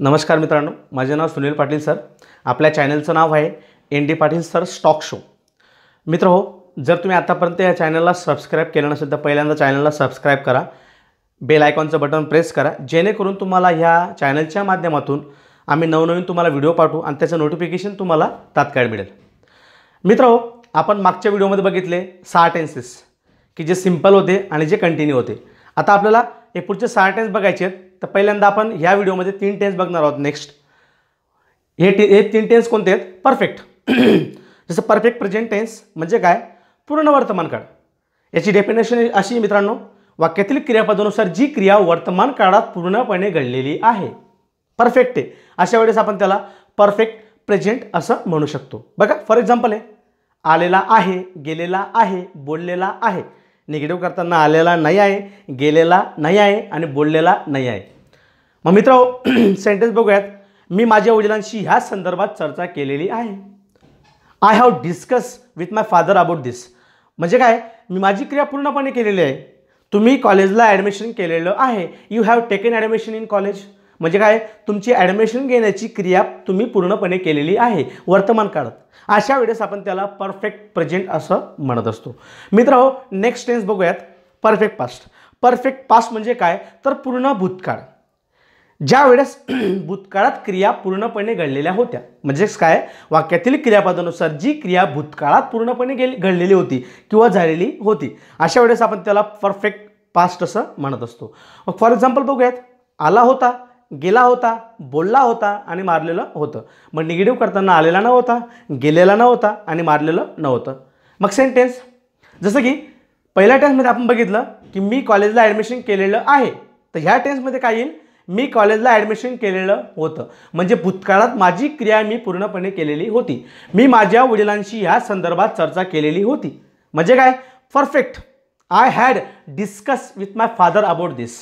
नमस्कार मित्रांनो माझे नाव सुनील पाटील सर आपल्या चॅनलचं नाव आहे N D Patil sir stock show मित्र हो जर तुम्ही आतापर्यंत या चॅनलला सबस्क्राईब केलं नसेल तर पहिल्यांदा चॅनलला सबस्क्राईब करा बेल आयकॉनचं बटन प्रेस करा जेणेकरून तुम्हाला ह्या चॅनलच्या माध्यमातून आम्ही नवनवीन तुम्हाला व्हिडिओ पाठवू आणि त्याचं नोटिफिकेशन तुम्हाला तात्काळ मिळेल मित्र हो आपण मागच्या व्हिडिओमध्ये बघितले सहा टेन्सेस की जे सिम्पल होते आणि जे कंटिन्यू होते आता आपल्याला हे पुढचे सहा टेन्स बघायचे आहेत तर पहिल्यांदा आपण ह्या व्हिडिओमध्ये तीन टेन्स बघणार आहोत नेक्स्ट हे टे हे तीन टेन्स कोणते आहेत परफेक्ट जसं परफेक्ट प्रेझेंट टेन्स म्हणजे काय पूर्ण वर्तमान काळ याची डेफिनेशन अशी मित्रांनो वाक्यातील क्रियापदानुसार जी क्रिया वर्तमान काळात पूर्णपणे घडलेली आहे परफेक्ट आहे अशा वेळेस आपण त्याला परफेक्ट प्रेझेंट असं म्हणू शकतो बघा फॉर एक्झाम्पल आहे आलेला आहे गेलेला आहे बोललेला आहे निगेटिव्ह करताना आलेला नाही आहे गेलेला नाही आहे आणि बोललेला नाही आहे मग मित्र सेंटेन्स बघूयात मी माझ्या वडिलांशी ह्या संदर्भात चर्चा केलेली आहे I have discuss with my father about this म्हणजे काय मी माझी क्रिया पूर्णपणे केलेली आहे तुम्ही कॉलेजला ॲडमिशन केलेलं आहे you have taken admission in college म्हणजे काय तुमची ॲडमिशन घेण्याची क्रिया तुम्ही पूर्णपणे केलेली आहे वर्तमान काळात अशा वेळेस आपण त्याला परफेक्ट प्रेझेंट असं म्हणत असतो मित्र हो नेक्स्ट टेन्स बघूयात परफेक्ट पास्ट परफेक्ट पास्ट म्हणजे काय तर पूर्ण भूतकाळ ज्या वेळेस भूतकाळात क्रिया पूर्णपणे घडलेल्या होत्या म्हणजेच काय वाक्यातील क्रियापदानुसार जी क्रिया भूतकाळात पूर्णपणे गेली घडलेली होती किंवा झालेली होती अशा वेळेस आपण त्याला परफेक्ट पास्ट असं म्हणत असतो फॉर एक्झाम्पल बघूयात आला होता गेला होता बोलला होता आणि मारलेलं होतं मग निगेटिव्ह करताना आलेला नव्हता गेलेला नव्हता आणि मारलेलं नव्हतं मग सेंटेन्स जसं की पहिल्या टेन्समध्ये आपण बघितलं की मी कॉलेजला ॲडमिशन केलेलं आहे तर ह्या टेन्समध्ये काय येईल मी कॉलेजला ॲडमिशन केलेलं होतं म्हणजे भूतकाळात माझी क्रिया मी पूर्णपणे केलेली होती मी माझ्या वडिलांशी ह्या संदर्भात चर्चा केलेली होती म्हणजे काय perfect I had discuss with my father about this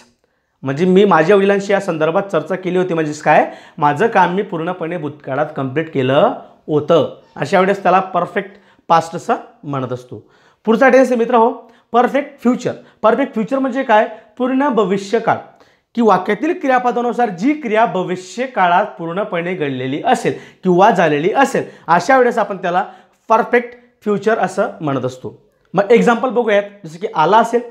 म्हणजे मी माझ्या वडिलांशी या संदर्भात चर्चा केली होती म्हणजेच काय माझं काम मी पूर्णपणे भूतकाळात कंप्लीट केलं होतं अशा वेळेस त्याला परफेक्ट पास्ट असं म्हणत असतो पुढचा टेन्स मित्र हो परफेक्ट फ्युचर परफेक्ट फ्युचर म्हणजे काय पूर्ण भविष्यकाळ की वाक्यातील क्रियापदानुसार जी क्रिया भविष्य काळात पूर्णपणे घडलेली असेल किंवा झालेली असेल अशा वेळेस आपण त्याला परफेक्ट फ्युचर असं म्हणत असतो मग एक्झाम्पल बघूयात जसं की आला असेल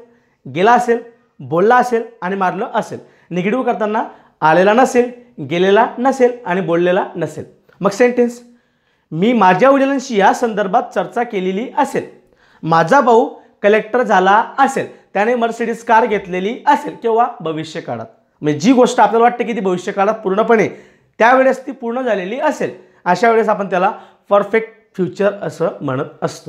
गेला असेल बोलला असेल आणि मारलं असेल निगेटिव्ह करताना आलेला नसेल गेलेला नसेल आणि बोललेला नसेल मग सेंटेन्स मी माझ्या वडिलांशी या संदर्भात चर्चा केलेली असेल माझा भाऊ कलेक्टर झाला असेल त्याने मर्सिडीज कार घेतलेली असेल किंवा भविष्य काळात म्हणजे जी गोष्ट आपल्याला वाटते की ती भविष्य काळात पूर्णपणे त्यावेळेस ती पूर्ण झालेली असेल अशा वेळेस आपण त्याला परफेक्ट फ्युचर असं म्हणत असतो